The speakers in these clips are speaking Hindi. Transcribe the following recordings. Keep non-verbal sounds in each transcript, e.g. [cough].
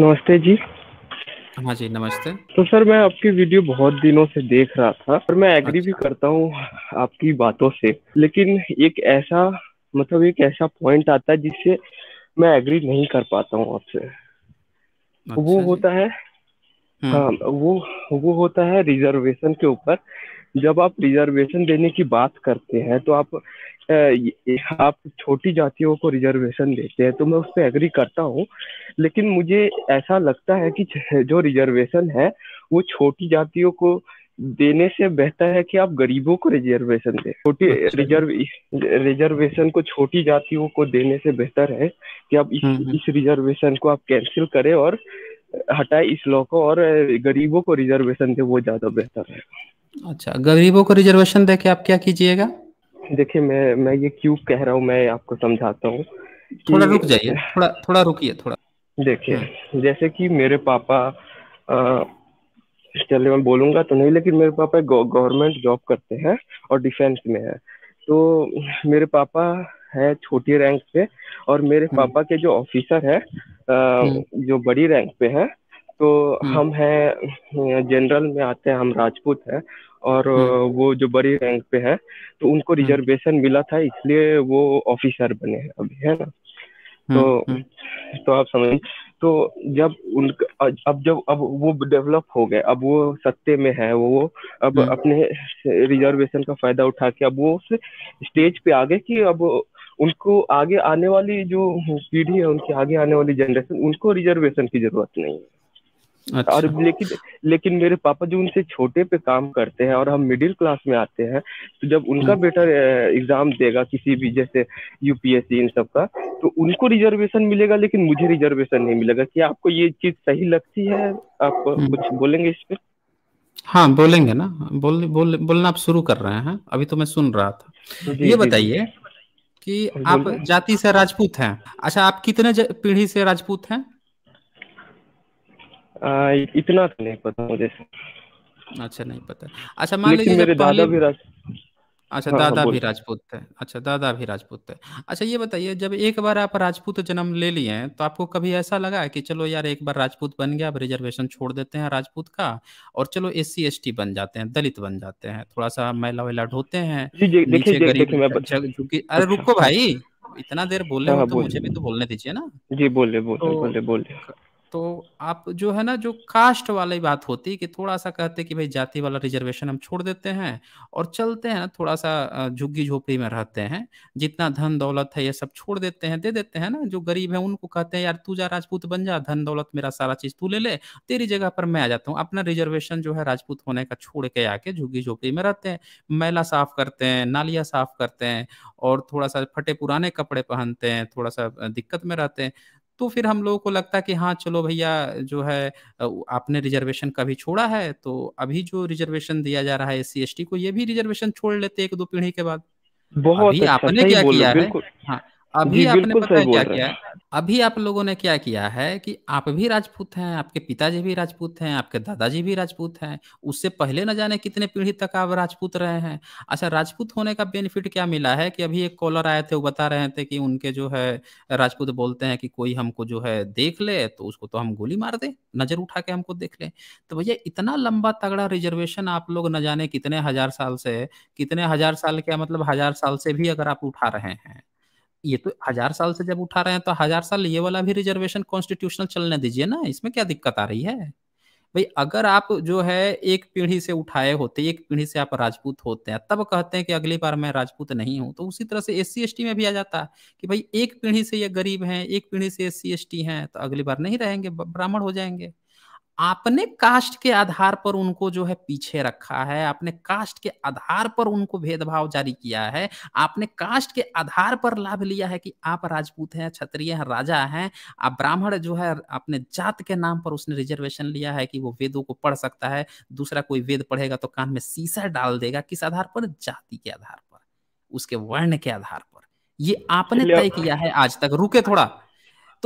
नमस्ते जी हाँ जी नमस्ते तो सर मैं आपकी वीडियो बहुत दिनों से देख रहा था और मैं एग्री अच्छा। भी करता हूँ आपकी बातों से लेकिन एक ऐसा मतलब एक ऐसा पॉइंट आता है जिससे मैं एग्री नहीं कर पाता हूँ आपसे अच्छा वो होता है हम्म। हाँ वो वो होता है रिजर्वेशन के ऊपर जब आप रिजर्वेशन देने की बात करते हैं तो आप आप छोटी जातियों को रिजर्वेशन देते हैं तो मैं उस पर एग्री करता हूँ लेकिन मुझे ऐसा लगता है कि जो रिजर्वेशन है वो छोटी जातियों को देने से बेहतर है कि आप गरीबों को रिजर्वेशन दें छोटी रिजर्व अच्छा। रिजर्वेशन को छोटी जातियों को देने से बेहतर है कि आप इस, हम्म, हम्म। इस रिजर्वेशन को आप कैंसिल करें और हटाए इस लॉ को और गरीबों को रिजर्वेशन दे वो ज्यादा बेहतर है अच्छा गरीबों को रिजर्वेशन दे के आप क्या कीजिएगा देखिए मैं मैं ये क्यों कह रहा हूँ मैं आपको समझाता हूँ थोड़ा रुक जाइए थोड़ा थोड़ा रुकिए थोड़ा देखिए हम्म। जैसे कि मेरे पापा आ, चलिए मैं बोलूंगा तो नहीं लेकिन मेरे पापा गवर्नमेंट जॉब करते हैं और डिफेंस में है तो मेरे पापा है छोटी रैंक पे और मेरे हम्म। पापा के जो ऑफिसर है आ, जो बड़ी रैंक पे है तो हम्म। हम हैं जनरल में आते हैं हम राजपूत हैं और हम्म। वो जो बड़ी रैंक पे है तो उनको रिजर्वेशन हम्म। मिला था इसलिए वो ऑफिसर बने हैं अभी है ना तो तो आप समझ तो जब उनका अब जब अब वो डेवलप हो गए अब वो सत्ते में है वो अब अपने रिजर्वेशन का फायदा उठा के अब वो उस स्टेज पे आ गए कि अब उनको आगे आने वाली जो पीढ़ी है उनके आगे आने वाली जनरेशन उनको रिजर्वेशन की जरूरत नहीं है अच्छा। और लेकिन लेकिन मेरे पापा जो उनसे छोटे पे काम करते हैं और हम मिडिल क्लास में आते हैं तो जब उनका हम्म। बेटा एग्जाम देगा किसी भी जैसे यूपीएससी इन सब का तो उनको रिजर्वेशन मिलेगा लेकिन मुझे रिजर्वेशन नहीं मिलेगा कि आपको ये चीज सही लगती है आप हम्म। कुछ बोलेंगे इस पर हाँ बोलेंगे ना बोल, बोल बोलना आप शुरू कर रहे हैं अभी तो मैं सुन रहा था ये बताइए कि आप जाति से राजपूत हैं अच्छा आप कितने पीढ़ी से राजपूत हैं इतना तो नहीं पता मुझे अच्छा नहीं पता अच्छा मान लीजिए मेरे दादा भी राज अच्छा हाँ, हाँ दादा हाँ, भी राजपूत थे अच्छा दादा भी राजपूत थे अच्छा ये बताइए जब एक बार आप राजपूत जन्म ले लिए हैं तो आपको कभी ऐसा लगा है कि चलो यार एक बार राजपूत बन गया अब रिजर्वेशन छोड़ देते हैं राजपूत का और चलो एस सी बन जाते हैं दलित बन जाते हैं थोड़ा सा मैला वैला ढोते हैं नीचे गरीब झुकी अरे अच्छा। रुको भाई इतना देर बोले हाँ, हाँ, तो मुझे भी तो बोलने दीजिए ना जी बोले बोले तो बोले बोले तो आप जो है ना जो कास्ट वाली बात होती है कि थोड़ा सा कहते कि भाई जाति वाला रिजर्वेशन हम छोड़ देते हैं और चलते हैं ना थोड़ा सा झुग्गी झोपड़ी में रहते हैं जितना धन दौलत है ये सब छोड़ देते हैं दे देते हैं ना जो गरीब है उनको कहते हैं यार तू जा राजपूत बन जा धन दौलत मेरा सारा चीज तू ले ले तेरी जगह पर मैं आ जाता हूँ अपना रिजर्वेशन जो है राजपूत होने का छोड़ के आके झुग्गी झोपड़ी में रहते हैं मैला साफ करते हैं नालिया साफ करते हैं और थोड़ा सा फटे पुराने कपड़े पहनते हैं थोड़ा सा दिक्कत में रहते हैं तो फिर हम लोगों को लगता है कि हाँ चलो भैया जो है आपने रिजर्वेशन कभी छोड़ा है तो अभी जो रिजर्वेशन दिया जा रहा है एस सी को ये भी रिजर्वेशन छोड़ लेते एक दो पीढ़ी के बाद बहुत अच्छा, आपने क्या किया है हाँ अभी आपने पता है क्या किया अभी आप लोगों ने क्या किया है कि आप भी राजपूत हैं आपके पिताजी भी राजपूत हैं आपके दादाजी भी राजपूत हैं उससे पहले न जाने कितने पीढ़ी तक आप राजपूत रहे हैं अच्छा राजपूत होने का बेनिफिट क्या मिला है कि अभी एक कॉलर आए थे वो बता रहे थे कि उनके जो है राजपूत बोलते हैं कि कोई हमको जो है देख ले तो उसको तो हम गोली मार दे नजर उठा के हमको देख ले तो भैया इतना लंबा तगड़ा रिजर्वेशन आप लोग न जाने कितने हजार साल से कितने हजार साल क्या मतलब हजार साल से भी अगर आप उठा रहे हैं ये तो हजार साल से जब उठा रहे हैं तो हजार साल ये वाला भी रिजर्वेशन कॉन्स्टिट्यूशनल चलने दीजिए ना इसमें क्या दिक्कत आ रही है भाई अगर आप जो है एक पीढ़ी से उठाए होते एक पीढ़ी से आप राजपूत होते हैं तब कहते हैं कि अगली बार मैं राजपूत नहीं हूं तो उसी तरह से एस सी में भी आ जाता है कि भाई एक पीढ़ी से ये गरीब हैं एक पीढ़ी से एस सी हैं तो अगली बार नहीं रहेंगे ब्राह्मण हो जाएंगे आपने कास्ट के आधार पर उनको जो है पीछे रखा है आपने कास्ट के आधार पर उनको भेदभाव जारी किया है आपने कास्ट के आधार पर लाभ लिया है कि आप राजपूत हैं क्षत्रिय हैं राजा हैं आप ब्राह्मण जो है अपने जात के नाम पर उसने रिजर्वेशन लिया है कि वो वेदों को पढ़ सकता है दूसरा कोई वेद पढ़ेगा तो कान में शीशा डाल देगा किस आधार पर जाति के आधार पर उसके वर्ण के आधार पर ये आपने तय किया है आज तक रुके थोड़ा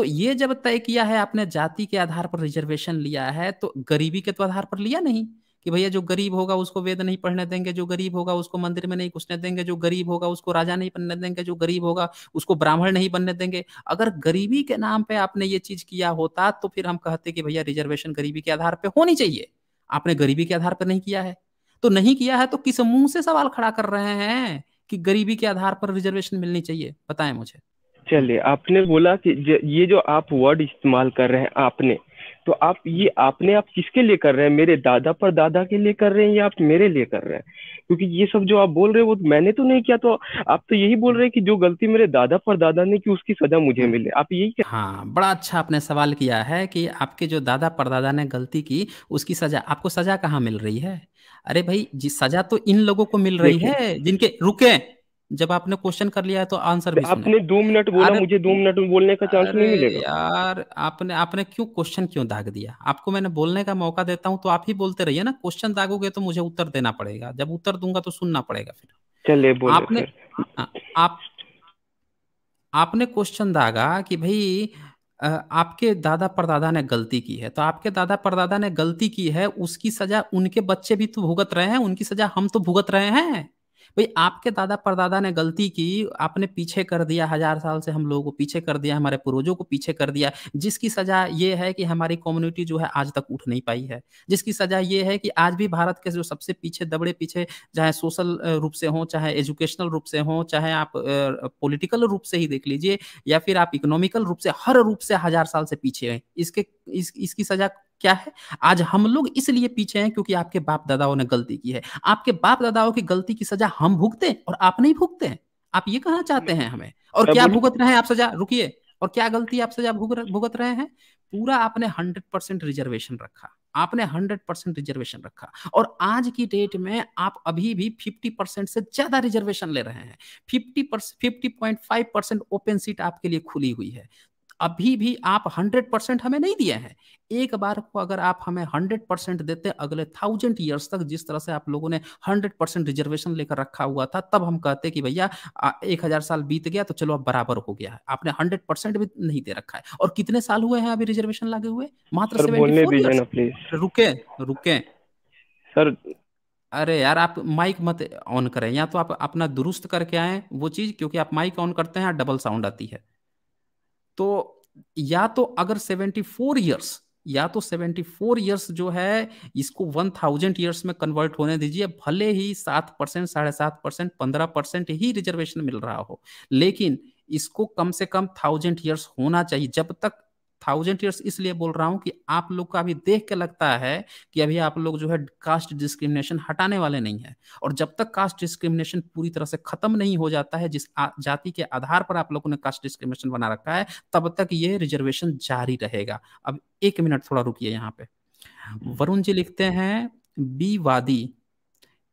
तो ये जब तय किया है आपने जाति के आधार पर रिजर्वेशन लिया है तो गरीबी के तो आधार पर लिया नहीं कि भैया जो गरीब होगा उसको वेद नहीं पढ़ने देंगे जो गरीब होगा उसको मंदिर में नहीं घुसने देंगे जो गरीब होगा उसको राजा नहीं बनने देंगे जो गरीब होगा उसको ब्राह्मण नहीं बनने देंगे अगर गरीबी के नाम पे आपने ये चीज किया होता तो फिर हम कहते कि भैया रिजर्वेशन गरीबी के आधार पर होनी चाहिए आपने गरीबी के आधार पर नहीं किया है तो नहीं किया है तो किस मुंह से सवाल खड़ा कर रहे हैं कि गरीबी के आधार पर रिजर्वेशन मिलनी चाहिए बताएं मुझे चलिए आपने बोला कि ये जो आप वर्ड इस्तेमाल कर रहे हैं आपने तो आप ये आपने आप किसके लिए कर रहे हैं मेरे दादा पर दादा के लिए कर रहे हैं या आप मेरे लिए कर रहे हैं क्योंकि ये सब जो आप बोल रहे हो वो मैंने तो नहीं किया तो आप तो यही बोल रहे हैं कि जो गलती मेरे दादा पर दादा ने की उसकी सजा मुझे हम्म। मिले आप यही कर... हाँ बड़ा अच्छा आपने सवाल किया है कि आपके जो दादा पर दादा ने गलती की उसकी सजा आपको सजा कहाँ मिल रही है अरे भाई जी सजा तो इन लोगों को मिल रही है जिनके रुके जब आपने क्वेश्चन कर लिया है तो आंसर भी तो आपने दो मिनट बोला मुझे दो मिनट में बोलने का चांस नहीं मिलेगा यार आपने आपने क्यों क्वेश्चन क्यों दाग दिया आपको मैंने बोलने का मौका देता हूँ तो आप ही बोलते रहिए ना क्वेश्चन दागोगे तो मुझे उत्तर देना पड़ेगा जब उत्तर दूंगा तो सुनना पड़ेगा फिर चले बोले आपने आ, आप आपने क्वेश्चन दागा कि भाई आपके दादा परदादा ने गलती की है तो आपके दादा परदादा ने गलती की है उसकी सजा उनके बच्चे भी तो भुगत रहे हैं उनकी सजा हम तो भुगत रहे हैं भाई आपके दादा परदादा ने गलती की आपने पीछे कर दिया हजार साल से हम लोगों को पीछे कर दिया हमारे पूर्वजों को पीछे कर दिया जिसकी सजा ये है कि हमारी कम्युनिटी जो है आज तक उठ नहीं पाई है जिसकी सजा ये है कि आज भी भारत के जो सबसे पीछे दबड़े पीछे चाहे सोशल रूप से हो चाहे एजुकेशनल रूप से हो चाहे आप पोलिटिकल रूप से ही देख लीजिए या फिर आप इकोनॉमिकल रूप से हर रूप से हजार साल से पीछे हैं इसके इस, इसकी सजा क्या है आज हम लोग इसलिए पीछे हैं क्योंकि आपके बाप दादाओं ने गलती की है आपके बाप दादाओं की गलती की सजा हम भुगते हैं और आप नहीं भुगते हैं आप ये कहना चाहते हैं हमें और क्या भुगत रहे हैं आप सजा रुकिए और क्या गलती आप सजा भुगत रहे हैं पूरा आपने हंड्रेड परसेंट रिजर्वेशन रखा आपने हंड्रेड परसेंट रिजर्वेशन रखा और आज की डेट में आप अभी भी फिफ्टी परसेंट से ज्यादा रिजर्वेशन ले रहे हैं fifty fifty point five percent open seat आपके लिए खुली हुई है अभी भी आप हंड्रेड परसेंट हमें नहीं दिए हैं एक बार को अगर आप हमें हंड्रेड परसेंट देते अगले थाउजेंड ईयर्स तक जिस तरह से आप लोगों ने हंड्रेड परसेंट रिजर्वेशन लेकर रखा हुआ था तब हम कहते कि भैया एक हजार साल बीत गया तो चलो अब बराबर हो गया है आपने हंड्रेड परसेंट भी नहीं दे रखा है और कितने साल हुए हैं अभी रिजर्वेशन लगे हुए मात्र रुके रुके सर अरे यार आप माइक मत ऑन करें या तो आप अपना दुरुस्त करके आए वो चीज क्योंकि आप माइक ऑन करते हैं डबल साउंड आती है तो या तो अगर 74 ईयर्स या तो 74 ईयर्स जो है इसको 1000 ईयर्स में कन्वर्ट होने दीजिए भले ही सात परसेंट साढ़े सात परसेंट पंद्रह परसेंट ही रिजर्वेशन मिल रहा हो लेकिन इसको कम से कम थाउजेंड ईयर्स होना चाहिए जब तक थाउजेंड ईयर्स इसलिए बोल रहा हूँ कि आप लोग का अभी देख के लगता है कि अभी आप लोग जो है कास्ट डिस्क्रिमिनेशन हटाने वाले नहीं है और जब तक कास्ट डिस्क्रिमिनेशन पूरी तरह से खत्म नहीं हो जाता है जिस जाति के आधार पर आप लोगों ने कास्ट डिस्क्रिमिनेशन बना रखा है तब तक ये रिजर्वेशन जारी रहेगा अब एक मिनट थोड़ा रुकी यहाँ पे वरुण जी लिखते हैं बी वादी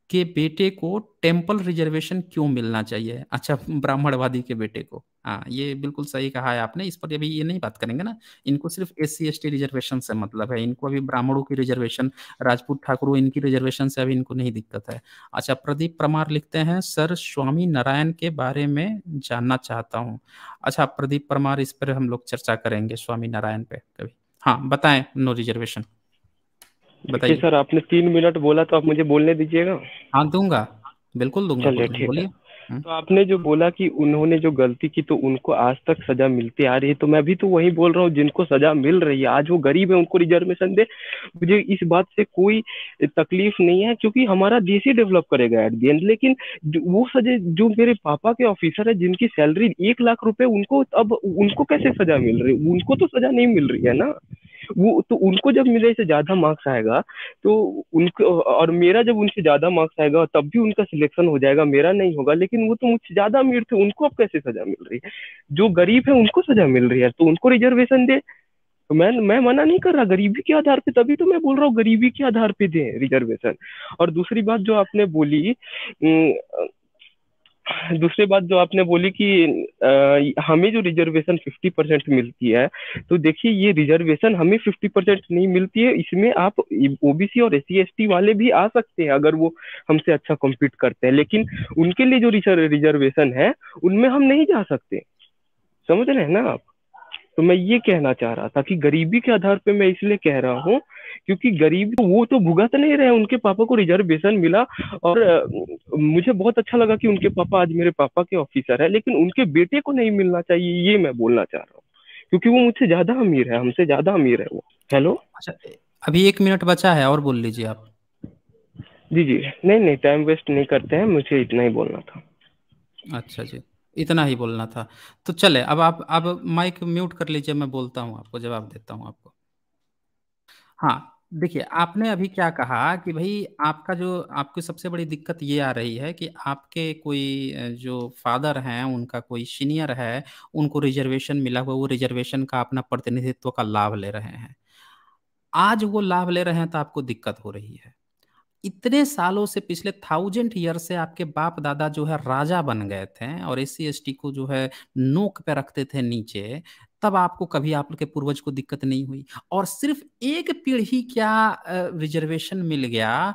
के बेटे को टेम्पल रिजर्वेशन क्यों मिलना चाहिए अच्छा ब्राह्मणवादी के बेटे को हाँ ये बिल्कुल सही कहा है आपने इस पर अभी ये नहीं बात करेंगे ना इनको सिर्फ S C S T reservation से मतलब है इनको अभी ब्राह्मणों की रिजर्वेशन राजपूत ठाकुर इनकी रिजर्वेशन से अभी इनको नहीं दिक्कत है अच्छा प्रदीप परमार लिखते हैं सर स्वामी नारायण के बारे में जानना चाहता हूँ अच्छा प्रदीप परमार इस पर हम लोग चर्चा करेंगे स्वामी नारायण पे कभी हाँ बताएं नो रिजर्वेशन बताइए सर आपने तीन मिनट बोला तो आप मुझे बोलने दीजिएगा हाँ दूंगा बिल्कुल दूंगा चलिए ठीक है हम्म। तो आपने जो बोला कि उन्होंने जो गलती की तो उनको आज तक सजा मिलती आ रही है तो मैं भी तो वही बोल रहा हूँ जिनको सजा मिल रही है आज वो गरीब है उनको रिजर्वेशन दे मुझे इस बात से कोई तकलीफ नहीं है क्योंकि हमारा देश ही डेवलप करेगा एट दी एंड लेकिन वो सजे जो मेरे पापा के ऑफिसर है जिनकी सैलरी एक लाख रुपए उनको अब उनको कैसे सजा मिल रही है उनको तो सजा नहीं मिल रही है ना वो तो उनको जब मेरे से ज्यादा मार्क्स आएगा तो उनको और मेरा जब उनसे ज्यादा मार्क्स आएगा तब भी उनका सिलेक्शन हो जाएगा मेरा नहीं होगा लेकिन वो तो मुझसे ज्यादा अमीर थे उनको अब कैसे सजा मिल रही है जो गरीब है उनको सजा मिल रही है तो उनको रिजर्वेशन दे तो मैं मैं मना नहीं कर रहा गरीबी के आधार पे तभी तो मैं बोल रहा हूँ गरीबी के आधार पे दें रिजर्वेशन और दूसरी बात जो आपने बोली दूसरी बात जो आपने बोली कि आ, हमें जो रिजर्वेशन 50 परसेंट मिलती है तो देखिए ये रिजर्वेशन हमें 50 परसेंट नहीं मिलती है इसमें आप ओबीसी और एस सी e वाले भी आ सकते हैं अगर वो हमसे अच्छा कम्पीट करते हैं लेकिन उनके लिए जो रिजर्वेशन है उनमें हम नहीं जा सकते समझ रहे हैं ना आप तो मैं ये कहना चाह रहा था कि गरीबी के आधार पे मैं इसलिए कह रहा हूँ क्योंकि गरीब तो वो तो भुगत नहीं रहे उनके पापा को रिजर्वेशन मिला और मुझे बहुत अच्छा लगा कि उनके पापा आज मेरे पापा के ऑफिसर है लेकिन उनके बेटे को नहीं मिलना चाहिए ये मैं बोलना चाह रहा हूँ क्योंकि वो मुझसे ज्यादा अमीर है हमसे ज्यादा अमीर है वो हेलो अच्छा अभी एक मिनट बचा है और बोल लीजिए आप जी जी नहीं नहीं टाइम वेस्ट नहीं करते हैं मुझे इतना ही बोलना था अच्छा जी इतना ही बोलना था तो चले अब आप अब माइक म्यूट कर लीजिए मैं बोलता हूँ आपको जवाब देता हूँ आपको हाँ देखिए आपने अभी क्या कहा कि भाई आपका जो आपकी सबसे बड़ी दिक्कत ये आ रही है कि आपके कोई जो फादर हैं उनका कोई सीनियर है उनको रिजर्वेशन मिला हुआ वो रिजर्वेशन का अपना प्रतिनिधित्व का लाभ ले रहे हैं आज वो लाभ ले रहे हैं तो आपको दिक्कत हो रही है इतने सालों से पिछले थाउजेंड ईयर से आपके बाप दादा जो है राजा बन गए थे और एस सी को जो है नोक पे रखते थे नीचे तब आपको कभी आपके पूर्वज को दिक्कत नहीं हुई और सिर्फ एक पीढ़ी क्या रिजर्वेशन मिल गया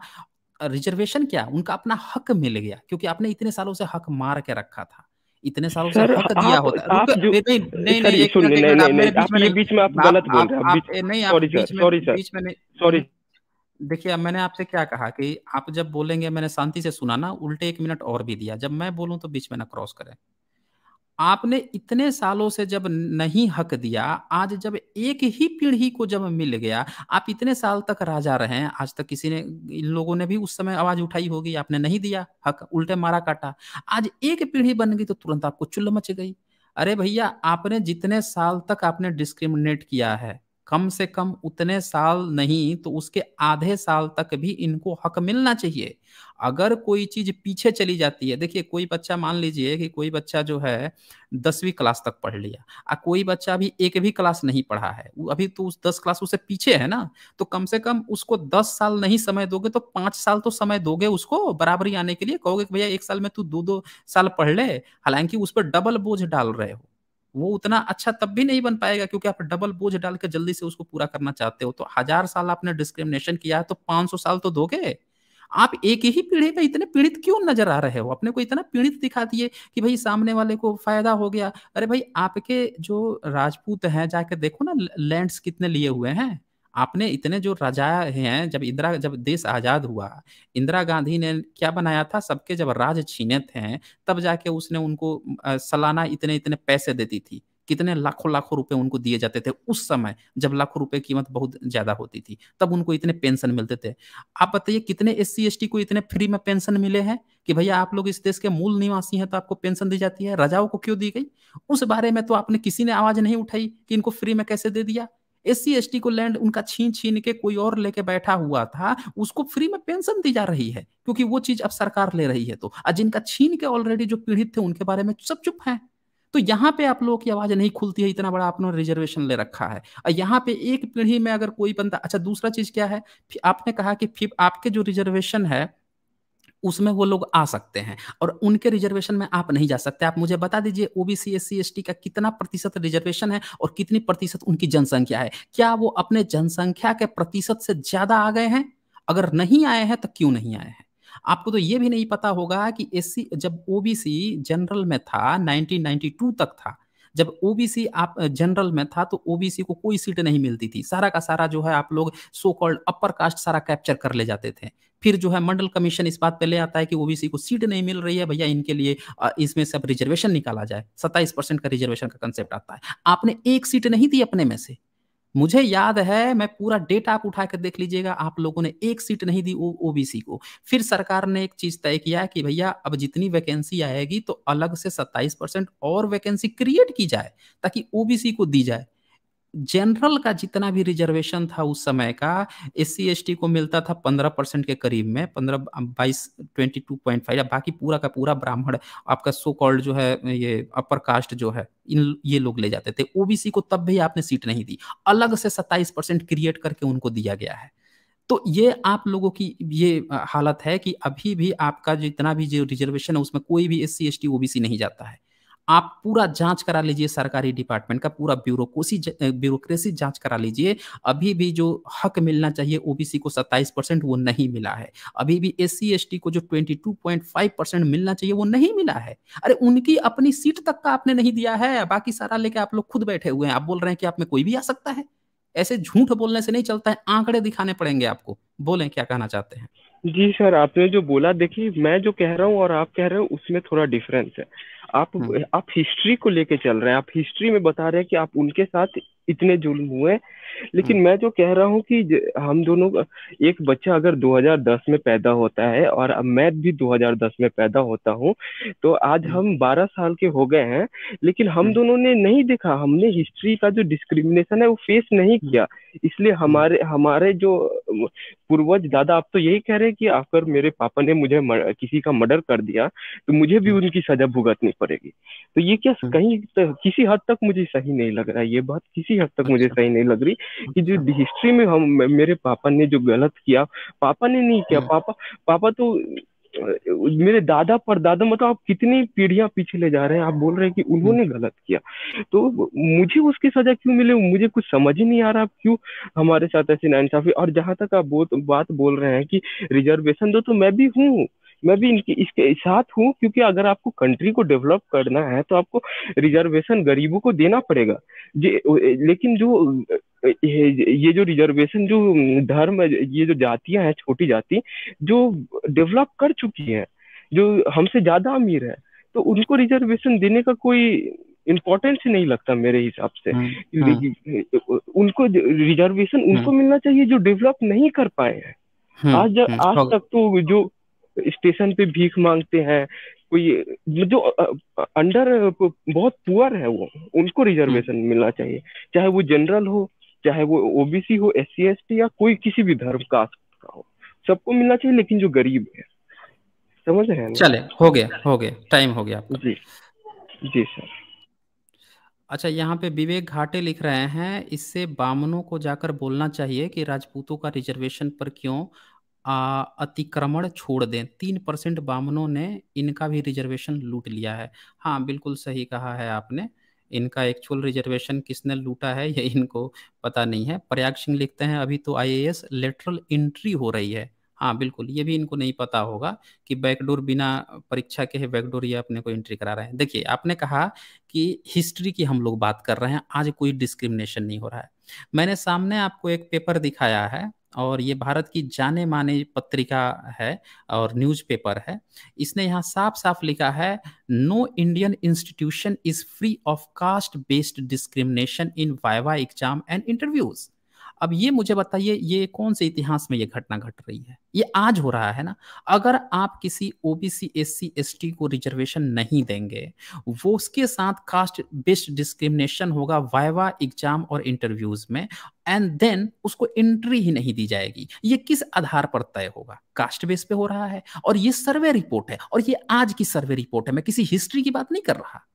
रिजर्वेशन क्या उनका अपना हक मिल गया क्योंकि आपने इतने सालों से हक मार के रखा था इतने सालों से हक दिया होता है नहीं नहीं नहीं नहीं में आप गलत बोल रहे हैं सॉरी सॉरी सॉरी देखिए अब मैंने आपसे क्या कहा कि आप जब बोलेंगे मैंने शांति से सुना ना उल्टे एक मिनट और भी दिया जब मैं बोलूं तो बीच में ना क्रॉस करें आपने इतने सालों से जब नहीं हक दिया आज जब एक ही पीढ़ी को जब मिल गया आप इतने साल तक राजा रहे हैं आज तक किसी ने इन लोगों ने भी उस समय आवाज उठाई होगी आपने नहीं दिया हक उल्टे मारा काटा आज एक पीढ़ी बन गई तो तुरंत आपको चुल्ल मच गई अरे भैया आपने जितने साल तक आपने डिस्क्रिमिनेट किया है कम से कम उतने साल नहीं तो उसके आधे साल तक भी इनको हक मिलना चाहिए अगर कोई चीज पीछे चली जाती है देखिए कोई बच्चा मान लीजिए कि कोई बच्चा जो है दसवीं क्लास तक पढ़ लिया और कोई बच्चा अभी एक भी क्लास नहीं पढ़ा है अभी तो उस दस क्लास उससे पीछे है ना तो कम से कम उसको दस साल नहीं समय दोगे तो पांच साल तो समय दोगे उसको बराबरी आने के लिए कहोगे भैया एक साल में तू दो दो साल पढ़ ले हालांकि उस पर डबल बोझ डाल रहे हो वो उतना अच्छा तब भी नहीं बन पाएगा क्योंकि आप डबल बोझ डाल के जल्दी से उसको पूरा करना चाहते हो तो हजार साल आपने डिस्क्रिमिनेशन किया है तो पांच सौ साल तो दोगे आप एक ही पीढ़ी में इतने पीड़ित क्यों नजर आ रहे हो अपने को इतना पीड़ित दिखा दिए कि भाई सामने वाले को फायदा हो गया अरे भाई आपके जो राजपूत हैं जाके देखो ना लैंड्स कितने लिए हुए हैं आपने इतने जो राजा हैं जब इंदिरा जब देश आज़ाद हुआ इंदिरा गांधी ने क्या बनाया था सबके जब राज छीने थे तब जाके उसने उनको सालाना इतने इतने पैसे देती थी कितने लाखों लाखों रुपए उनको दिए जाते थे उस समय जब लाखों रुपए कीमत बहुत ज्यादा होती थी तब उनको इतने पेंशन मिलते थे आप बताइए कितने एस सी को इतने फ्री में पेंशन मिले हैं कि भैया आप लोग इस देश के मूल निवासी हैं तो आपको पेंशन दी जाती है राजाओं को क्यों दी गई उस बारे में तो आपने किसी ने आवाज नहीं उठाई कि इनको फ्री में कैसे दे दिया एस सी को लैंड उनका छीन छीन के कोई और लेके बैठा हुआ था उसको फ्री में पेंशन दी जा रही है क्योंकि वो चीज अब सरकार ले रही है तो जिनका छीन के ऑलरेडी जो पीड़ित थे उनके बारे में सब चुप है तो यहाँ पे आप लोगों की आवाज नहीं खुलती है इतना बड़ा आपने रिजर्वेशन ले रखा है और यहाँ पे एक पीढ़ी में अगर कोई बंदा अच्छा दूसरा चीज क्या है आपने कहा कि आपके जो रिजर्वेशन है उसमें वो लोग आ सकते हैं और उनके रिजर्वेशन में आप नहीं जा सकते आप मुझे बता दीजिए ओबीसी एस सी का कितना प्रतिशत रिजर्वेशन है और कितनी प्रतिशत उनकी जनसंख्या है क्या वो अपने जनसंख्या के प्रतिशत से ज्यादा आ गए हैं अगर नहीं आए हैं तो क्यों नहीं आए हैं आपको तो ये भी नहीं पता होगा कि एस जब ओबीसी जनरल में था 1992 तक था जब ओबीसी आप जनरल में था तो ओबीसी को कोई सीट नहीं मिलती थी सारा का सारा जो है आप लोग सो कॉल्ड अपर कास्ट सारा कैप्चर कर ले जाते थे फिर जो है मंडल कमीशन इस बात पे ले आता है कि ओबीसी को सीट नहीं मिल रही है भैया इनके लिए इसमें से अब रिजर्वेशन निकाला जाए सत्ताईस परसेंट का रिजर्वेशन का कंसेप्ट आता है आपने एक सीट नहीं दी अपने में से मुझे याद है मैं पूरा डेटा आप उठा कर देख लीजिएगा आप लोगों ने एक सीट नहीं दी ओबीसी को फिर सरकार ने एक चीज तय किया कि भैया अब जितनी वैकेंसी आएगी तो अलग से 27 परसेंट और वैकेंसी क्रिएट की जाए ताकि ओबीसी को दी जाए जनरल का जितना भी रिजर्वेशन था उस समय का एस सी को मिलता था पंद्रह परसेंट के करीब में पंद्रह बाईस ट्वेंटी टू पॉइंट फाइव बाकी पूरा का पूरा ब्राह्मण आपका सो कॉल्ड जो है ये अपर कास्ट जो है इन ये लोग ले जाते थे ओबीसी को तब भी आपने सीट नहीं दी अलग से सत्ताईस परसेंट क्रिएट करके उनको दिया गया है तो ये आप लोगों की ये हालत है कि अभी भी आपका जितना भी जो रिजर्वेशन है उसमें कोई भी S C S T OBC नहीं जाता है आप पूरा जांच करा लीजिए सरकारी डिपार्टमेंट का पूरा ब्यूरोक्रेसी ब्यूरोक्रेसी जांच करा लीजिए अभी भी जो हक मिलना चाहिए ओबीसी को 27 परसेंट वो नहीं मिला है अभी भी एस सी को जो 22.5 परसेंट मिलना चाहिए वो नहीं मिला है अरे उनकी अपनी सीट तक का आपने नहीं दिया है बाकी सारा लेके आप लोग खुद बैठे हुए हैं आप बोल रहे हैं कि आप में कोई भी आ सकता है ऐसे झूठ बोलने से नहीं चलता है आंकड़े दिखाने पड़ेंगे आपको बोले क्या कहना चाहते हैं जी सर आपने जो बोला देखिए मैं जो कह रहा हूँ और आप कह रहे हो उसमें थोड़ा डिफरेंस है आप हम्म। आप हिस्ट्री को लेके चल रहे हैं आप हिस्ट्री में बता रहे हैं कि आप उनके साथ इतने जुल्म हुए लेकिन हम्म। मैं जो कह रहा हूँ कि हम दोनों एक बच्चा अगर 2010 में पैदा होता है और मैं भी 2010 में पैदा होता हूँ तो आज हम्म। हम 12 साल के हो गए हैं लेकिन हम हम्म। दोनों ने नहीं देखा हमने हिस्ट्री का जो डिस्क्रिमिनेशन है वो फेस नहीं किया इसलिए हमारे हमारे जो पूर्वज दादा आप तो यही कह रहे हैं कि आकर मेरे पापा ने मुझे मर, किसी का मर्डर कर दिया तो मुझे भी उनकी सजा भुगतनी पड़ेगी तो ये क्या कहीं किसी हद तक मुझे सही नहीं लग रहा है ये बात किसी काफी हद तक मुझे अच्छा। सही नहीं लग रही कि जो हिस्ट्री अच्छा। में हम मेरे पापा ने जो गलत किया पापा ने नहीं किया हाँ। पापा पापा तो मेरे दादा पर दादा मतलब आप कितनी पीढ़ियां पीछे ले जा रहे हैं आप बोल रहे हैं कि हम्म। उन्होंने गलत किया तो मुझे उसकी सजा क्यों मिले मुझे कुछ समझ ही नहीं आ रहा क्यों हमारे साथ ऐसी नाइंसाफी और जहां तक आप बहुत बात बोल रहे हैं कि रिजर्वेशन दो तो मैं भी हूँ मैं भी इनके इसके साथ हूँ क्योंकि अगर आपको कंट्री को डेवलप करना है तो आपको रिजर्वेशन गरीबों को देना पड़ेगा जे, लेकिन जो ये जो रिजर्वेशन जो धर्म ये जो जातियां हैं छोटी जाति जो डेवलप कर चुकी हैं जो हमसे ज्यादा अमीर है तो उनको रिजर्वेशन देने का कोई इम्पोर्टेंस नहीं लगता मेरे हिसाब से हाँ, उनको रिजर्वेशन उनको हम्म। मिलना चाहिए जो डेवलप नहीं कर पाए हैं आज आज तक तो जो स्टेशन पे भीख मांगते हैं कोई जो अंडर बहुत पुअर है वो उनको रिजर्वेशन हम्म। मिलना चाहिए चाहे वो जनरल हो चाहे वो ओबीसी हो एस सी एस टी या कोई किसी भी धर्म कास्ट का हो सबको मिलना चाहिए लेकिन जो गरीब है समझ रहे हैं चले हो गया हो गया टाइम हो गया आपका जी जी सर अच्छा यहाँ पे विवेक घाटे लिख रहे हैं इससे बामनों को जाकर बोलना चाहिए कि राजपूतों का रिजर्वेशन पर क्यों अतिक्रमण छोड़ दें तीन परसेंट बामनों ने इनका भी रिजर्वेशन लूट लिया है हाँ बिल्कुल सही कहा है आपने इनका एक्चुअल रिजर्वेशन किसने लूटा है ये इनको पता नहीं है प्रयाग सिंह लिखते हैं अभी तो आईएएस लेटरल एंट्री हो रही है हाँ बिल्कुल ये भी इनको नहीं पता होगा कि बैकडोर बिना परीक्षा के है बैकडोर ये अपने को एंट्री करा रहे हैं देखिए आपने कहा कि हिस्ट्री की हम लोग बात कर रहे हैं आज कोई डिस्क्रिमिनेशन नहीं हो रहा है मैंने सामने आपको एक पेपर दिखाया है और ये भारत की जाने माने पत्रिका है और न्यूज़पेपर है इसने यहाँ साफ साफ लिखा है no Indian institution is free of caste based discrimination in viva exam and interviews अब ये मुझे बताइए ये कौन से इतिहास में ये घटना घट रही है ये आज हो रहा है ना अगर आप किसी ओबीसी एस टी को रिजर्वेशन नहीं देंगे वो उसके साथ कास्ट बेस्ड डिस्क्रिमिनेशन होगा वाइवा एग्जाम और इंटरव्यूज में एंड देन उसको एंट्री ही नहीं दी जाएगी ये किस आधार पर तय होगा कास्ट बेस पे हो रहा है और ये सर्वे रिपोर्ट है और ये आज की सर्वे रिपोर्ट है मैं किसी हिस्ट्री की बात नहीं कर रहा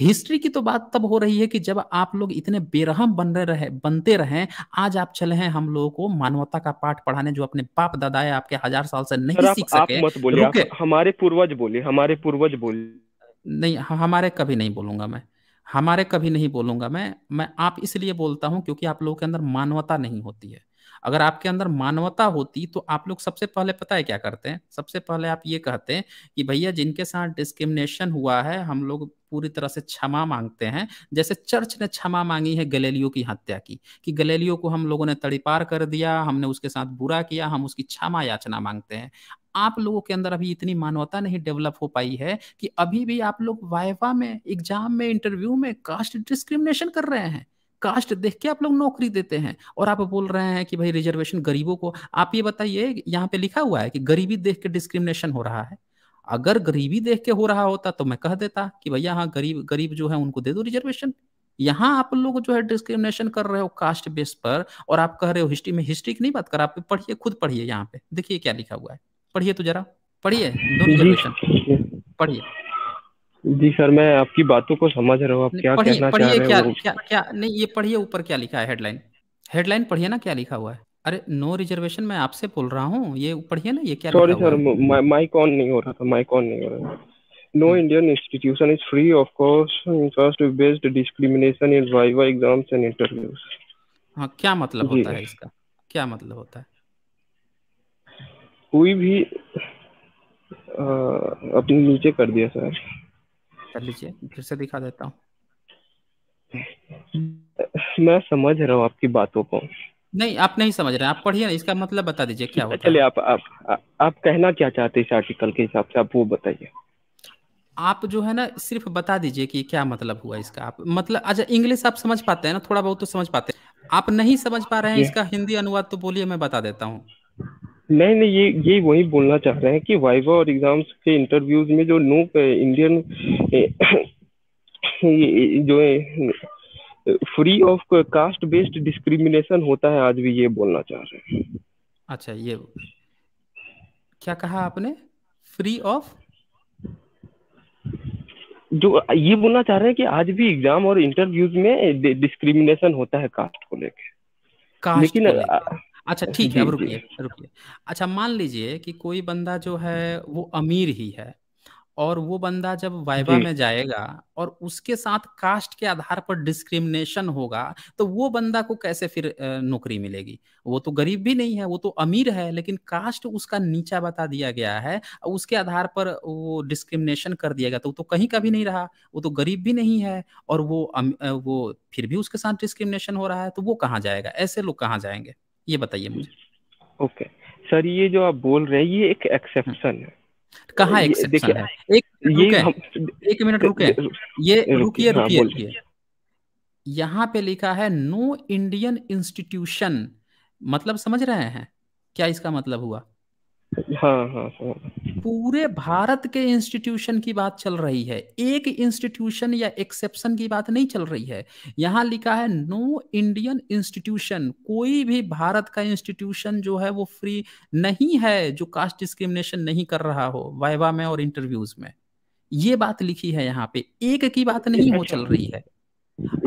हिस्ट्री की तो बात तब हो रही है कि जब आप लोग इतने बेरहम बन रहे बनते रहे आज आप चले हैं हम लोगों को मानवता का पाठ पढ़ाने जो अपने बाप है आपके हजार साल से नहीं आप, सीख सके आप मत बोलिए हमारे पूर्वज बोले हमारे पूर्वज बोले नहीं हमारे कभी नहीं बोलूंगा मैं हमारे कभी नहीं बोलूंगा मैं मैं आप इसलिए बोलता हूँ क्योंकि आप लोगों के अंदर मानवता नहीं होती है अगर आपके अंदर मानवता होती तो आप लोग सबसे पहले पता है क्या करते हैं सबसे पहले आप ये कहते हैं कि भैया जिनके साथ डिस्क्रिमिनेशन हुआ है हम लोग पूरी तरह से क्षमा मांगते हैं जैसे चर्च ने क्षमा मांगी है गलेलियो की हत्या की कि गलेलियो को हम लोगों ने तड़ीपार कर दिया हमने उसके साथ बुरा किया हम उसकी क्षमा याचना मांगते हैं आप लोगों के अंदर अभी इतनी मानवता नहीं डेवलप हो पाई है कि अभी भी आप लोग वाइवा में एग्जाम में इंटरव्यू में कास्ट डिस्क्रिमिनेशन कर रहे हैं कास्ट देख के आप लोग नौकरी देते हैं और आप बोल रहे हैं कि भाई रिजर्वेशन गरीबों को आप ये बताइए यहाँ पे लिखा हुआ है कि गरीबी देख के डिस्क्रिमिनेशन हो रहा है अगर गरीबी देख के हो रहा होता तो मैं कह देता कि भैया हाँ गरीब गरीब जो है उनको दे दो रिजर्वेशन यहाँ आप लोग जो है डिस्क्रिमिनेशन कर रहे हो कास्ट बेस पर और आप कह रहे हो हिस्ट्री में हिस्ट्री की नहीं बात कर आप पढ़िए खुद पढ़िए यहाँ पे देखिए क्या लिखा हुआ है पढ़िए तो जरा पढ़िए दो रिजर्वेशन पढ़िए जी सर मैं आपकी बातों को समझ रहा हूँ आप क्या कहना चाह रहे हो क्या, क्या नहीं ये पढ़िए ऊपर क्या लिखा है हेडलाइन हेडलाइन पढ़िए ना क्या लिखा हुआ है अरे नो रिजर्वेशन मैं आपसे बोल रहा हूँ ये पढ़िए ना ये क्या सॉरी सर माइक ऑन नहीं हो रहा था माइक ऑन नहीं हो रहा था No hmm. Indian institution is free of course in caste-based discrimination in viva exams हाँ क्या मतलब होता है इसका क्या मतलब होता है कोई भी अपने नीचे कर दिया सर कर लीजिए फिर से दिखा देता हूँ मैं समझ रहा हूँ आपकी बातों को नहीं आप नहीं समझ रहे हैं आप पढ़िए ना इसका मतलब बता दीजिए क्या होता चलिए आप, आप आप आप कहना क्या चाहते हैं इस आर्टिकल के हिसाब से आप वो बताइए आप जो है ना सिर्फ बता दीजिए कि क्या मतलब हुआ इसका आप मतलब अच्छा इंग्लिश आप समझ पाते हैं ना थोड़ा बहुत तो समझ पाते हैं आप नहीं समझ पा रहे हैं इसका हिंदी अनुवाद तो बोलिए मैं बता देता हूँ नहीं नहीं ये ये वही बोलना चाह रहे हैं कि वाइवा और एग्जाम्स के इंटरव्यूज में जो नो इंडियन [coughs] जो है free of caste based discrimination होता है आज भी ये बोलना चाह रहे हैं अच्छा ये क्या कहा आपने फ्री ऑफ जो ये बोलना चाह रहे हैं कि आज भी एग्जाम और इंटरव्यूज में डिस्क्रिमिनेशन होता है कास्ट को लेकर लेकिन को अच्छा ठीक है अब रुकिए रुकिए अच्छा मान लीजिए कि कोई बंदा जो है वो अमीर ही है और वो बंदा जब वाइवा में जाएगा और उसके साथ कास्ट के आधार पर डिस्क्रिमिनेशन होगा तो वो बंदा को कैसे फिर नौकरी मिलेगी वो तो गरीब भी नहीं है वो तो अमीर है लेकिन कास्ट उसका नीचा बता दिया गया है और उसके आधार पर वो डिस्क्रिमिनेशन कर दिया गया तो वो तो कहीं का भी नहीं रहा वो तो गरीब भी नहीं है और वो वो फिर भी उसके साथ डिस्क्रिमिनेशन हो रहा है तो वो कहाँ जाएगा ऐसे लोग कहाँ जाएंगे ये बताइए मुझे ओके सर ये जो आप बोल रहे हैं ये एक एक्सेप्शन है कहा एक्सेप्शन है एक ये रुके, हम, एक मिनट रुके ये रुकिए रुकिए हाँ, रुकिए यहाँ पे लिखा है नो इंडियन इंस्टीट्यूशन मतलब समझ रहे हैं क्या इसका मतलब हुआ हाँ हाँ पूरे भारत के इंस्टीट्यूशन की बात चल रही है एक इंस्टीट्यूशन या एक्सेप्शन की बात नहीं चल रही है यहाँ लिखा है नो इंडियन इंस्टीट्यूशन कोई भी भारत का इंस्टीट्यूशन जो है वो फ्री नहीं है जो कास्ट डिस्क्रिमिनेशन नहीं कर रहा हो वाइवा में और इंटरव्यूज में ये बात लिखी है यहाँ पे एक की बात नहीं हो अच्छा, चल रही है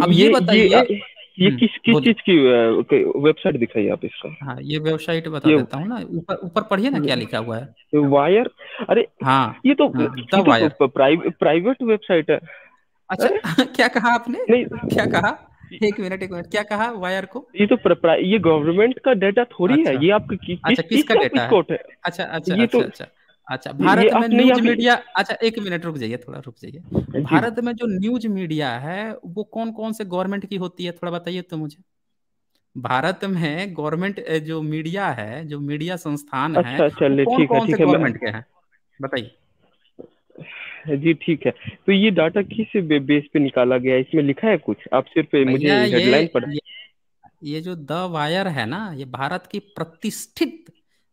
अब ये, ये बताइए ये हम्म। किस किस चीज की वेबसाइट दिखाई आप इसका हाँ ये वेबसाइट बता ये, देता हूँ ना ऊपर ऊपर पढ़िए ना क्या लिखा हुआ है वायर अरे हाँ ये तो, हाँ, ये तो प्राइव, प्राइवेट वेबसाइट है अच्छा [laughs] क्या कहा आपने नहीं क्या कहा एक मिनट एक मिनट क्या कहा वायर को ये तो ये गवर्नमेंट का डेटा थोड़ी अच्छा, है ये आपका अच्छा, किस किसका डेटा है अच्छा अच्छा तो अच्छा, अच्छा। अच्छा भारत में न्यूज मीडिया अच्छा एक मिनट रुक जाइए थोड़ा रुक जाइए भारत में जो न्यूज मीडिया है वो कौन कौन से गवर्नमेंट की होती है थोड़ा बताइए तो मुझे भारत में गवर्नमेंट जो मीडिया है जो मीडिया संस्थान अच्छा, है अच्छा, चलिए अच्छा, ठीक है ठीक है गवर्नमेंट के हैं बताइए जी ठीक है तो ये डाटा किस बेस पे निकाला गया इसमें लिखा है कुछ आप सिर्फ मुझे हेडलाइन पढ़ ये, ये जो द वायर है ना ये भारत की प्रतिष्ठित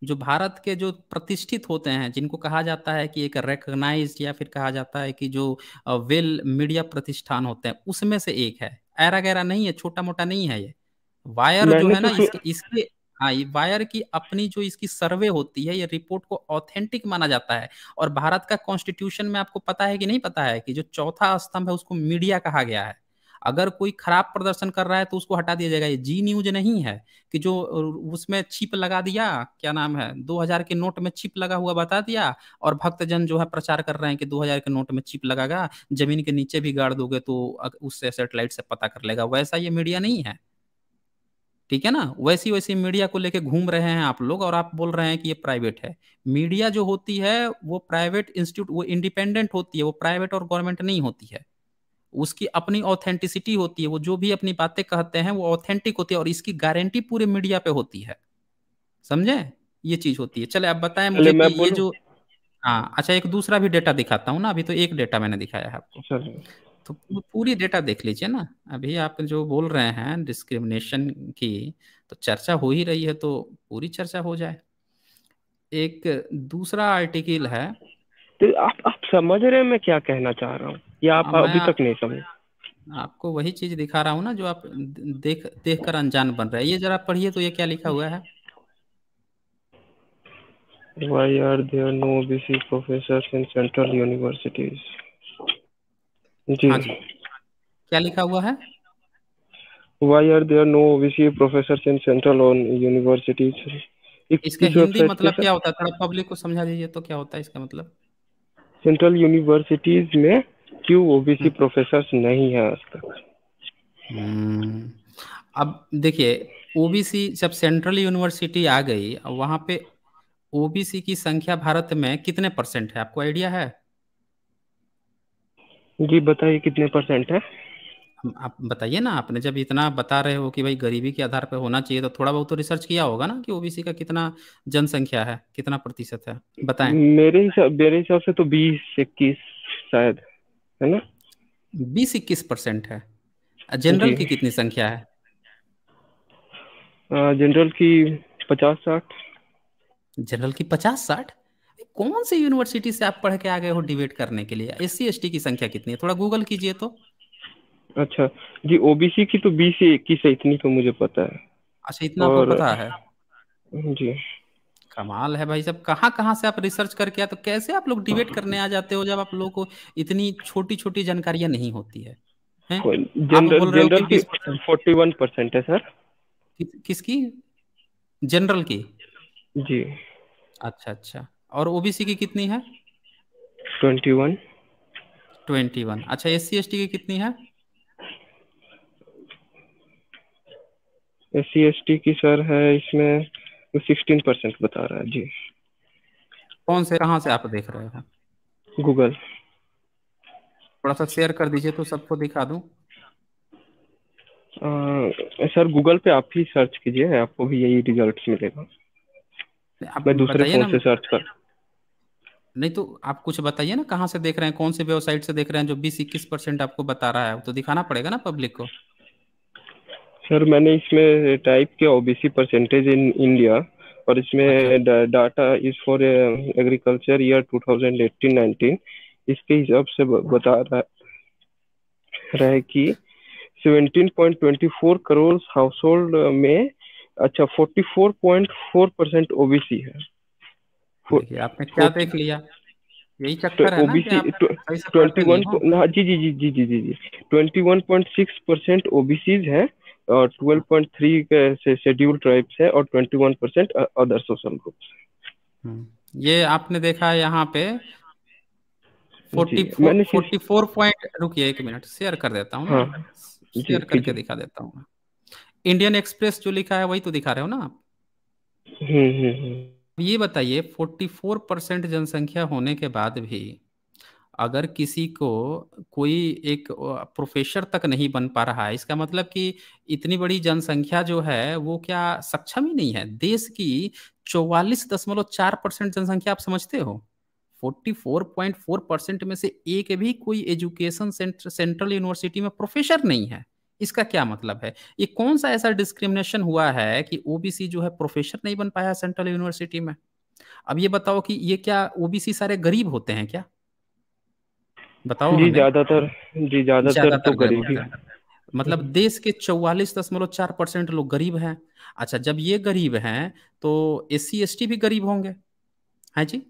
जो भारत के जो प्रतिष्ठित होते हैं जिनको कहा जाता है कि एक रेकग्नाइज या फिर कहा जाता है कि जो वेल मीडिया प्रतिष्ठान होते हैं उसमें से एक है ऐरा गैरा नहीं है छोटा मोटा नहीं है ये वायर जो है ना तो इसके, इसके हाँ वायर की अपनी जो इसकी सर्वे होती है ये रिपोर्ट को ऑथेंटिक माना जाता है और भारत का कॉन्स्टिट्यूशन में आपको पता है कि नहीं पता है कि जो चौथा स्तंभ है उसको मीडिया कहा गया है अगर कोई खराब प्रदर्शन कर रहा है तो उसको हटा दिया जाएगा ये जी न्यूज नहीं है कि जो उसमें छिप लगा दिया क्या नाम है दो हजार के नोट में छिप लगा हुआ बता दिया और भक्तजन जो है प्रचार कर रहे हैं कि दो हजार के नोट में छिप लगागा जमीन के नीचे भी गाड़ दोगे तो उससे सेटेलाइट से पता कर लेगा वैसा ये मीडिया नहीं है ठीक है ना वैसी वैसी मीडिया को लेके घूम रहे हैं आप लोग और आप बोल रहे हैं कि ये प्राइवेट है मीडिया जो होती है वो प्राइवेट इंस्टीट्यूट वो इंडिपेंडेंट होती है वो प्राइवेट और गवर्नमेंट नहीं होती है उसकी अपनी ऑथेंटिसिटी होती है वो जो भी अपनी बातें कहते हैं वो ऑथेंटिक होती है और इसकी गारंटी पूरे मीडिया पे होती है समझे ये चीज होती है चले आप बताए मुझे कि ये जो हाँ अच्छा एक दूसरा भी डेटा दिखाता हूँ ना अभी तो एक डेटा मैंने दिखाया है आपको तो पूरी डेटा देख लीजिए ना अभी आप जो बोल रहे हैं डिस्क्रिमिनेशन की तो चर्चा हो ही रही है तो पूरी चर्चा हो जाए एक दूसरा आर्टिकल है तो आप आप समझ रहे हैं मैं क्या कहना चाह रहा हूँ या आप अभी तक नहीं समझे आपको वही चीज दिखा रहा हूँ ना जो आप देख देख कर अनजान बन रहे हैं ये जरा पढ़िए तो ये क्या लिखा हुआ है Why are there no OBC professors in central universities? जी हाँ जी क्या लिखा हुआ है Why are there no OBC professors in central universities? इसके हिंदी मतलब क्या होता है थोड़ा पब्लिक को समझा दीजिए तो क्या होता है इसका मतलब सेंट्रल यूनिवर्सिटीज में क्यों ओबीसी हम्म। प्रोफेसर नहीं है आज तक हम्म। अब देखिए ओबीसी जब सेंट्रल यूनिवर्सिटी आ गई वहां पे ओबीसी की संख्या भारत में कितने परसेंट है आपको आइडिया है जी बताइए कितने परसेंट है आप बताइए ना आपने जब इतना बता रहे हो कि भाई गरीबी के आधार पर होना चाहिए तो थोड़ा बहुत तो रिसर्च किया होगा ना कि ओबीसी का कितना जनसंख्या है कितना प्रतिशत है बताएं मेरे हिसाब मेरे हिसाब से तो बीस इक्कीस शायद है ना बीस इक्कीस परसेंट है जनरल की कितनी संख्या है जनरल की पचास साठ जनरल की पचास साठ कौन सी यूनिवर्सिटी से आप पढ़ के आ गए हो डिबेट करने के लिए एस सी की संख्या कितनी है थोड़ा गूगल कीजिए तो अच्छा जी ओबीसी की तो बीस इक्कीस है इतनी तो मुझे पता है अच्छा इतना तो और... पता है जी कमाल है भाई साहब कहाँ कहाँ से आप रिसर्च करके आते तो कैसे आप लोग डिबेट हाँ। करने आ जाते हो जब आप लोगों को इतनी छोटी छोटी जानकारियां नहीं होती है जनरल जनरल की फोर्टी वन परसेंट है सर कि, किसकी जनरल की जी अच्छा अच्छा और ओबीसी की कितनी है ट्वेंटी वन ट्वेंटी वन अच्छा एस सी एस टी की कितनी है एस सी एस टी की सर है इसमें सिक्सटीन परसेंट बता रहा है जी कौन से कहाँ से आप देख रहे हैं गूगल थोड़ा सा शेयर कर दीजिए तो सबको दिखा दूं आ, सर गूगल पे आप ही सर्च कीजिए आपको भी यही रिजल्ट्स मिलेगा आप मैं दूसरे फोन से सर्च कर नहीं तो आप कुछ बताइए ना कहाँ से देख रहे हैं कौन से वेबसाइट से देख रहे हैं जो बीस इक्कीस परसेंट आपको बता रहा है तो दिखाना पड़ेगा ना पब्लिक को सर मैंने इसमें टाइप किया ओबीसी परसेंटेज इन इंडिया और इसमें data is for agriculture year 2018-19 इसके हिसाब से बता रहा रहे कि 17.24 करोड़ हाउस होल्ड में अच्छा 44.4 परसेंट ओबीसी है आपने क्या देख लिया यही तो चक्कर तो है ना ओबीसी ट्वेंटी वन जी जी जी जी जी जी twenty one point six percent OBCs है ट्वेल्व पॉइंट थ्री से शेड्यूल ट्राइब्स है और twenty one percent other social groups ये आपने देखा है यहाँ पे फोर्टी पॉइंट रुकिए एक मिनट शेयर कर देता हूँ हाँ, शेयर करके दिखा देता हूँ इंडियन एक्सप्रेस जो लिखा है वही तो दिखा रहे हो ना आप हम्म, हम्म, हम्म। ये बताइए 44 परसेंट जनसंख्या होने के बाद भी अगर किसी को कोई एक प्रोफेसर तक नहीं बन पा रहा है इसका मतलब कि इतनी बड़ी जनसंख्या जो है वो क्या सक्षम ही नहीं है देश की चौवालीस दशमलव चार परसेंट जनसंख्या आप समझते हो 44.4 परसेंट में से एक भी कोई एजुकेशन सेंटर सेंट्रल यूनिवर्सिटी में प्रोफेसर नहीं है इसका क्या मतलब है ये कौन सा ऐसा डिस्क्रिमिनेशन हुआ है कि ओबीसी जो है प्रोफेसर नहीं बन पाया सेंट्रल यूनिवर्सिटी में अब ये बताओ कि ये क्या ओबीसी सारे गरीब होते हैं क्या बताओ जी ज्यादातर जी ज्यादातर तो गरीबी मतलब देश के चौवालीस दशमलव चार परसेंट लोग गरीब हैं अच्छा जब ये गरीब हैं तो एस सी भी गरीब होंगे हैं जी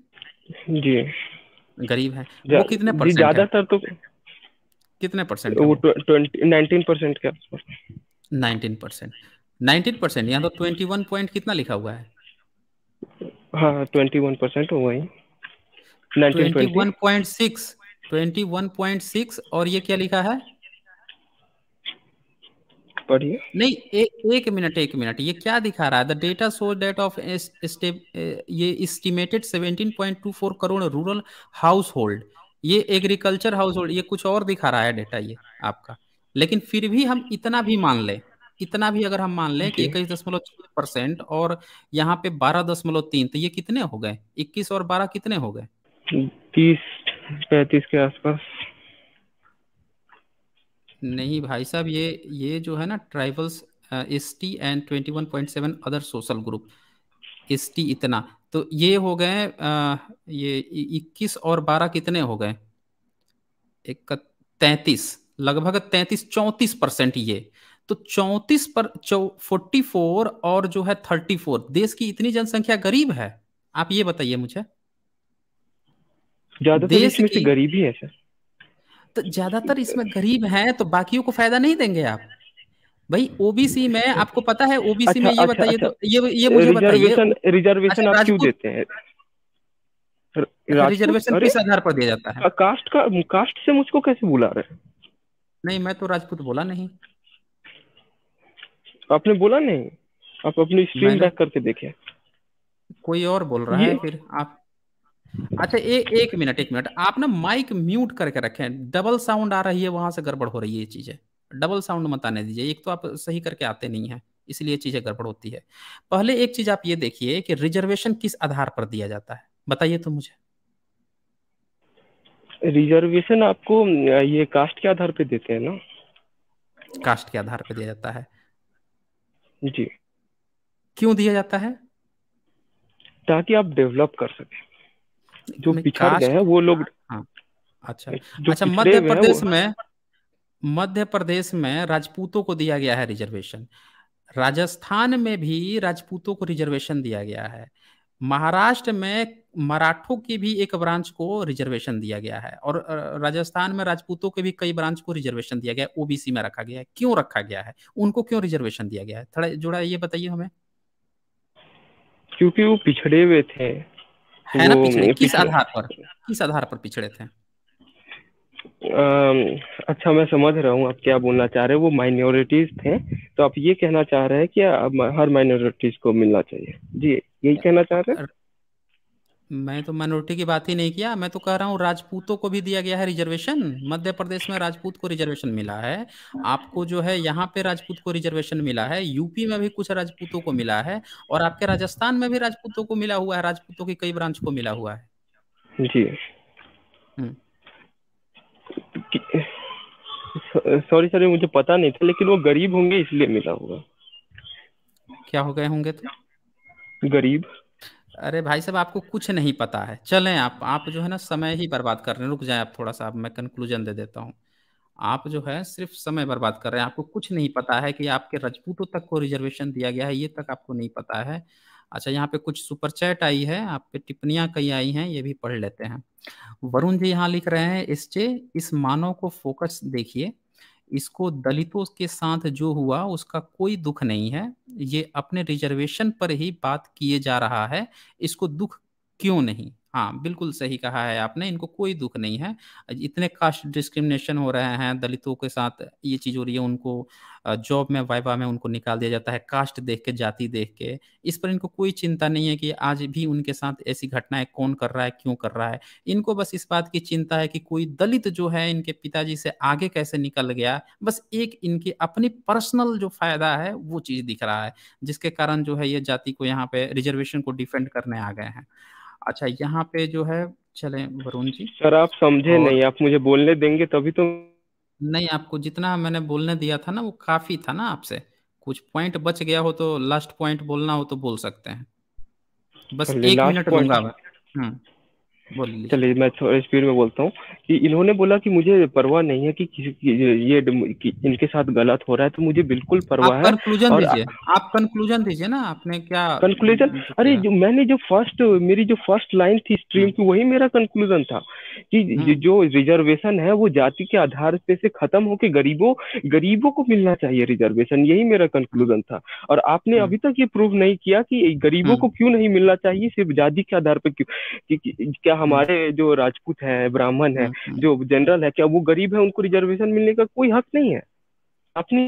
जी गरीब है वो कितने परसेंट ज्यादातर तो कितने परसेंट वो ट्वेंटी नाइनटीन परसेंट के नाइनटीन परसेंट नाइनटीन परसेंट यहाँ तो ट्वेंटी वन पॉइंट कितना लिखा हुआ है हाँ ट्वेंटी वन परसेंट हुआ ही one point six twenty one point six और ये क्या लिखा है पढ़िए नहीं ए, एक मिनट एक मिनट ये क्या दिखा रहा है the data show that of ये estimated 17.24 crore rural household ये एग्रीकल्चर हाउस होल्ड ये कुछ और दिखा रहा है डेटा ये आपका लेकिन फिर भी हम इतना भी मान लें इतना भी अगर हम मान लें कि इक्कीस दशमलव छह परसेंट और यहाँ पे बारह दशमलव तीन तो ये कितने हो गए इक्कीस और बारह कितने हो गए तीस पैंतीस के आसपास नहीं भाई साहब ये ये जो है ना tribals S T and twenty one point seven other social group S T इतना तो ये हो गए ये इक्कीस और बारह कितने हो गए एक तैतीस लगभग तैतीस चौंतीस परसेंट ये तो चौंतीस पर फोर्टी फोर और जो है थर्टी फोर देश की इतनी जनसंख्या गरीब है आप ये बताइए मुझे ज्यादातर इसमें से गरीबी है सर तो ज्यादातर इसमें गरीब हैं तो बाकियों को फायदा नहीं देंगे आप भाई ओबीसी में आपको पता है ओबीसी अच्छा, में ये अच्छा, बताइए तो अच्छा। ये ये मुझे बताइए रिजर्वेशन आप क्यों देते हैं रिजर्वेशन किस आधार पर दिया जाता है कास्ट का कास्ट से मुझको कैसे बुला रहे नहीं मैं तो राजपूत बोला नहीं आपने बोला नहीं आप अपनी स्क्रीन बैक करके देखिए कोई और बोल रहा है फिर आप अच्छा ए, एक मिनट एक मिनट आप ना माइक म्यूट करके रखें डबल साउंड आ रही है वहां से गड़बड़ हो रही है ये चीजें डबल साउंड मत आने दीजिए एक तो आप सही करके आते नहीं है इसलिए चीजें गड़बड़ होती है पहले एक चीज आप ये देखिए कि रिजर्वेशन किस आधार पर दिया जाता है बताइए तो मुझे रिजर्वेशन आपको ये कास्ट के आधार पे देते हैं ना कास्ट के आधार पे दिया जाता है जी क्यों दिया जाता है ताकि आप डेवलप कर सकें जो पिछड़ गए हैं वो लोग हाँ, अच्छा अच्छा मध्य प्रदेश में मध्य प्रदेश में राजपूतों को दिया गया है रिजर्वेशन राजस्थान में भी राजपूतों को रिजर्वेशन दिया गया है महाराष्ट्र में मराठों की भी एक ब्रांच को रिजर्वेशन दिया गया है और राजस्थान में राजपूतों के भी कई ब्रांच को रिजर्वेशन दिया गया है ओबीसी में रखा गया है क्यों रखा गया है उनको क्यों रिजर्वेशन दिया गया है थोड़ा जोड़ा ये बताइए हमें क्योंकि वो पिछड़े हुए थे है ना पिछड़े किस आधार पर किस आधार पर पिछड़े थे अच्छा मैं समझ रहा हूँ आप क्या बोलना चाह रहे हैं वो माइनॉरिटीज थे तो आप ये कहना चाह रहे हैं कि हर माइनॉरिटीज को मिलना चाहिए जी यही कहना चाह रहे हैं मैं तो माइनॉरिटी की बात ही नहीं किया मैं तो कह रहा हूँ राजपूतों को भी दिया गया है रिजर्वेशन मध्य प्रदेश में राजपूत को रिजर्वेशन मिला है आपको जो है यहाँ पे राजपूत को रिजर्वेशन मिला है यूपी में भी कुछ राजपूतों को मिला है और आपके राजस्थान में भी राजपूतों को मिला हुआ है राजपूतों की कई ब्रांच को मिला हुआ है जी हम्म। सॉरी सॉरी मुझे पता नहीं था लेकिन वो गरीब होंगे इसलिए मिला हुआ क्या हो गए होंगे तो गरीब अरे भाई साहब आपको कुछ नहीं पता है चलें आप आप जो है ना समय ही बर्बाद कर रहे हैं रुक जाएं आप थोड़ा सा मैं कंक्लूजन दे देता हूँ आप जो है सिर्फ समय बर्बाद कर रहे हैं आपको कुछ नहीं पता है कि आपके रजपूतों तक को रिजर्वेशन दिया गया है ये तक आपको नहीं पता है अच्छा यहाँ पे कुछ सुपरचैट आई है आप पे टिप्पणियां कई आई हैं ये भी पढ़ लेते हैं वरुण जी यहाँ लिख रहे हैं इससे इस मानव को फोकस देखिए इसको दलितों के साथ जो हुआ उसका कोई दुख नहीं है ये अपने रिजर्वेशन पर ही बात किए जा रहा है इसको दुख क्यों नहीं हाँ बिल्कुल सही कहा है आपने इनको कोई दुख नहीं है इतने कास्ट डिस्क्रिमिनेशन हो रहे हैं दलितों के साथ ये चीज़ हो रही है उनको जॉब में वाइवा में उनको निकाल दिया जाता है कास्ट देख के जाति देख के इस पर इनको कोई चिंता नहीं है कि आज भी उनके साथ ऐसी घटनाएं कौन कर रहा है क्यों कर रहा है इनको बस इस बात की चिंता है कि कोई दलित जो है इनके पिताजी से आगे कैसे निकल गया बस एक इनकी अपनी पर्सनल जो फायदा है वो चीज़ दिख रहा है जिसके कारण जो है ये जाति को यहाँ पे रिजर्वेशन को डिफेंड करने आ गए हैं अच्छा यहाँ पे जो है चले वरुण जी सर आप समझे और... नहीं आप मुझे बोलने देंगे तभी तो नहीं आपको जितना मैंने बोलने दिया था ना वो काफी था ना आपसे कुछ पॉइंट बच गया हो तो लास्ट पॉइंट बोलना हो तो बोल सकते हैं बस एक मिनट दूंगा मैं हम्म। चलिए मैं थोड़ी स्पीड में बोलता हूँ कि इन्होंने बोला कि मुझे परवाह नहीं है कि किसी ये कि इनके साथ गलत हो रहा है तो मुझे बिल्कुल परवाह है कंक्लूजन दीजिए आप कंक्लूजन दीजिए ना आपने क्या कंक्लूजन अरे जो मैंने जो फर्स्ट मेरी जो फर्स्ट लाइन थी स्ट्रीम हम्म। की वही मेरा कंक्लूजन था कि हम्म। जो रिजर्वेशन है वो जाति के आधार पे से खत्म होके गरीबों गरीबों को मिलना चाहिए रिजर्वेशन यही मेरा कंक्लूजन था और आपने हम्म। अभी तक ये प्रूव नहीं किया कि गरीबों को क्यों नहीं मिलना चाहिए सिर्फ जाति के आधार पर क्यों क्या हमारे जो राजपूत हैं ब्राह्मण हैं हम्म, हम्म। जो जनरल है क्या वो गरीब है उनको रिजर्वेशन मिलने का कोई हक नहीं है अपनी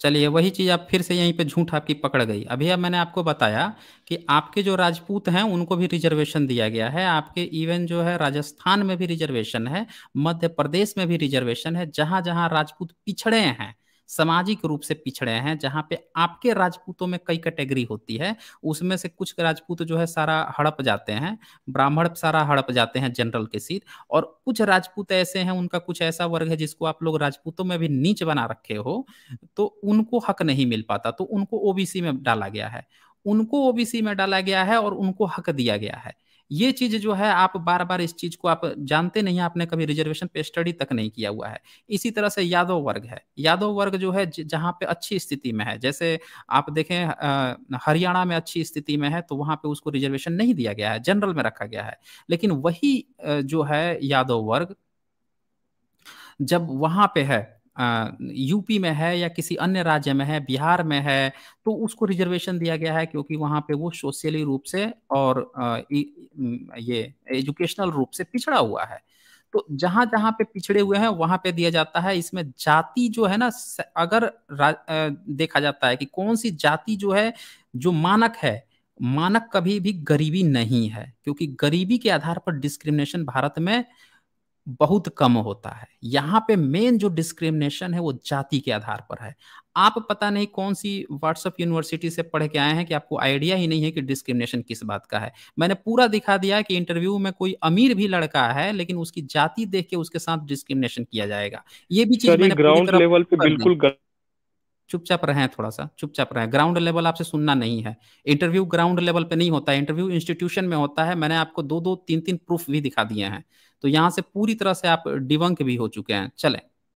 चलिए वही चीज आप फिर से यहीं पे झूठ आपकी पकड़ गई अभी अब मैंने आपको बताया कि आपके जो राजपूत हैं उनको भी रिजर्वेशन दिया गया है आपके इवन जो है राजस्थान में भी रिजर्वेशन है मध्य प्रदेश में भी रिजर्वेशन है जहां जहां राजपूत पिछड़े हैं सामाजिक रूप से पिछड़े हैं जहाँ पे आपके राजपूतों में कई कैटेगरी होती है उसमें से कुछ राजपूत जो है सारा हड़प जाते हैं ब्राह्मण सारा हड़प जाते हैं जनरल के सीट और कुछ राजपूत ऐसे हैं उनका कुछ ऐसा वर्ग है जिसको आप लोग राजपूतों में भी नीच बना रखे हो तो उनको हक नहीं मिल पाता तो उनको ओबीसी में डाला गया है उनको ओबीसी में डाला गया है और उनको हक दिया गया है ये चीज जो है आप बार बार इस चीज को आप जानते नहीं आपने कभी रिजर्वेशन पे स्टडी तक नहीं किया हुआ है इसी तरह से यादव वर्ग है यादव वर्ग जो है जहाँ पे अच्छी स्थिति में है जैसे आप देखें हरियाणा में अच्छी स्थिति में है तो वहां पे उसको रिजर्वेशन नहीं दिया गया है जनरल में रखा गया है लेकिन वही जो है यादव वर्ग जब वहां पे है यूपी में है या किसी अन्य राज्य में है बिहार में है तो उसको रिजर्वेशन दिया गया है क्योंकि वहां पे वो सोशली रूप से और ये एजुकेशनल रूप से पिछड़ा हुआ है तो जहां जहां पे पिछड़े हुए हैं वहां पे दिया जाता है इसमें जाति जो है ना अगर देखा जाता है कि कौन सी जाति जो है जो मानक है मानक कभी भी गरीबी नहीं है क्योंकि गरीबी के आधार पर डिस्क्रिमिनेशन भारत में बहुत कम होता है यहाँ पे मेन जो डिस्क्रिमिनेशन है वो जाति के आधार पर है आप पता नहीं कौन सी व्हाट्सअप यूनिवर्सिटी से पढ़ के आए हैं कि आपको आइडिया ही नहीं है कि डिस्क्रिमिनेशन किस बात का है मैंने पूरा दिखा दिया कि इंटरव्यू में कोई अमीर भी लड़का है लेकिन उसकी जाति देख के उसके साथ डिस्क्रिमिनेशन किया जाएगा ये भी चीज ग्राउंड लेवल पे बिल्कुल चुपचाप रहे थोड़ा सा चुपचाप रहे ग्राउंड लेवल आपसे सुनना नहीं है इंटरव्यू ग्राउंड लेवल पे नहीं होता है इंटरव्यू इंस्टीट्यूशन में होता है मैंने आपको दो दो तीन तीन प्रूफ भी दिखा दिए हैं तो यहाँ से पूरी तरह से आप डिवंक भी हो चुके हैं चले